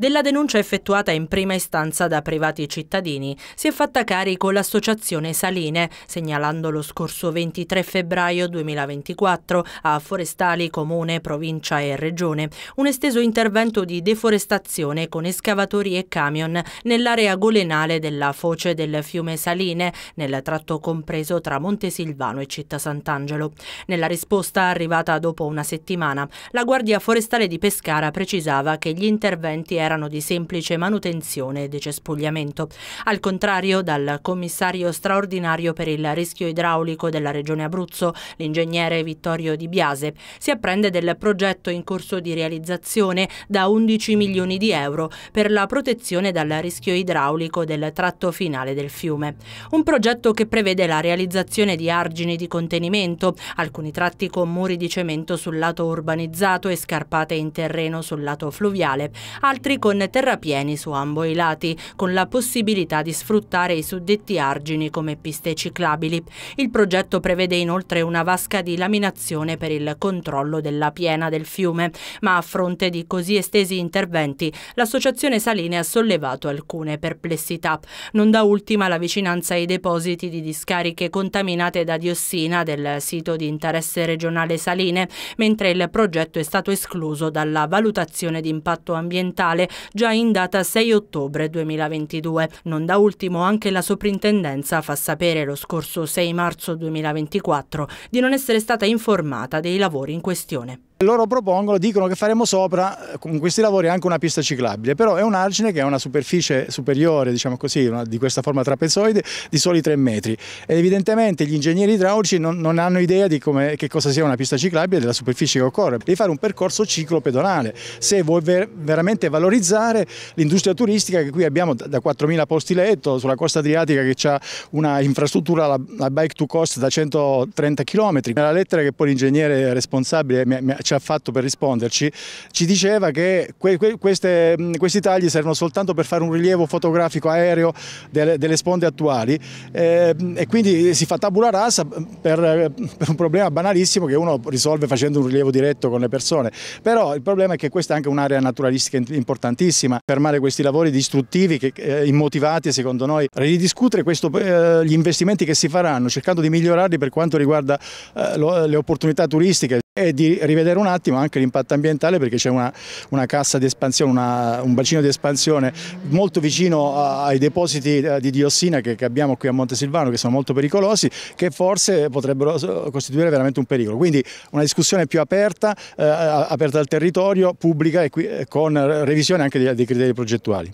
Della denuncia effettuata in prima istanza da privati cittadini si è fatta carico l'associazione Saline, segnalando lo scorso 23 febbraio 2024 a Forestali, Comune, Provincia e Regione un esteso intervento di deforestazione con escavatori e camion nell'area golenale della foce del fiume Saline, nel tratto compreso tra Montesilvano e Città Sant'Angelo. Nella risposta arrivata dopo una settimana, la Guardia Forestale di Pescara precisava che gli interventi erano erano di semplice manutenzione e decespugliamento. Al contrario, dal commissario straordinario per il rischio idraulico della Regione Abruzzo, l'ingegnere Vittorio Di Biase, si apprende del progetto in corso di realizzazione da 11 milioni di euro per la protezione dal rischio idraulico del tratto finale del fiume. Un progetto che prevede la realizzazione di argini di contenimento, alcuni tratti con muri di cemento sul lato urbanizzato e scarpate in terreno sul lato fluviale, altri con terrapieni su ambo i lati, con la possibilità di sfruttare i suddetti argini come piste ciclabili. Il progetto prevede inoltre una vasca di laminazione per il controllo della piena del fiume, ma a fronte di così estesi interventi l'associazione Saline ha sollevato alcune perplessità, non da ultima la vicinanza ai depositi di discariche contaminate da diossina del sito di interesse regionale Saline, mentre il progetto è stato escluso dalla valutazione di impatto ambientale già in data 6 ottobre 2022. Non da ultimo anche la soprintendenza fa sapere lo scorso 6 marzo 2024 di non essere stata informata dei lavori in questione. Loro propongono, dicono che faremo sopra eh, con questi lavori anche una pista ciclabile, però è un argine che ha una superficie superiore, diciamo così, una, di questa forma trapezoide, di soli 3 metri. E evidentemente gli ingegneri idraulici non, non hanno idea di come, che cosa sia una pista ciclabile e della superficie che occorre. Devi fare un percorso ciclo pedonale. se vuoi ver veramente valorizzare l'industria turistica che qui abbiamo da 4.000 posti letto sulla costa adriatica che ha una infrastruttura, la, la bike to cost da 130 km. Nella lettera che poi l'ingegnere responsabile mi, mi, ci ha fatto per risponderci, ci diceva che que, que, queste, questi tagli servono soltanto per fare un rilievo fotografico aereo delle, delle sponde attuali eh, e quindi si fa tabula rasa per, eh, per, un problema banalissimo che uno risolve facendo un rilievo diretto con le persone. Però il problema è che questa è anche un'area naturalistica importantissima, fermare questi lavori distruttivi, che, eh, immotivati secondo noi, ridiscutere questo, eh, gli investimenti che si faranno cercando di migliorarli per quanto riguarda eh, le opportunità turistiche e di rivedere un attimo anche l'impatto ambientale perché c'è una, una, cassa di espansione, una, un bacino di espansione molto vicino ai depositi eh, di diossina che, che, abbiamo qui a Montesilvano che sono molto pericolosi che forse potrebbero eh, costituire veramente un pericolo. Quindi una discussione più aperta, eh, aperta al territorio, pubblica e qui, eh, con revisione anche dei, dei criteri progettuali.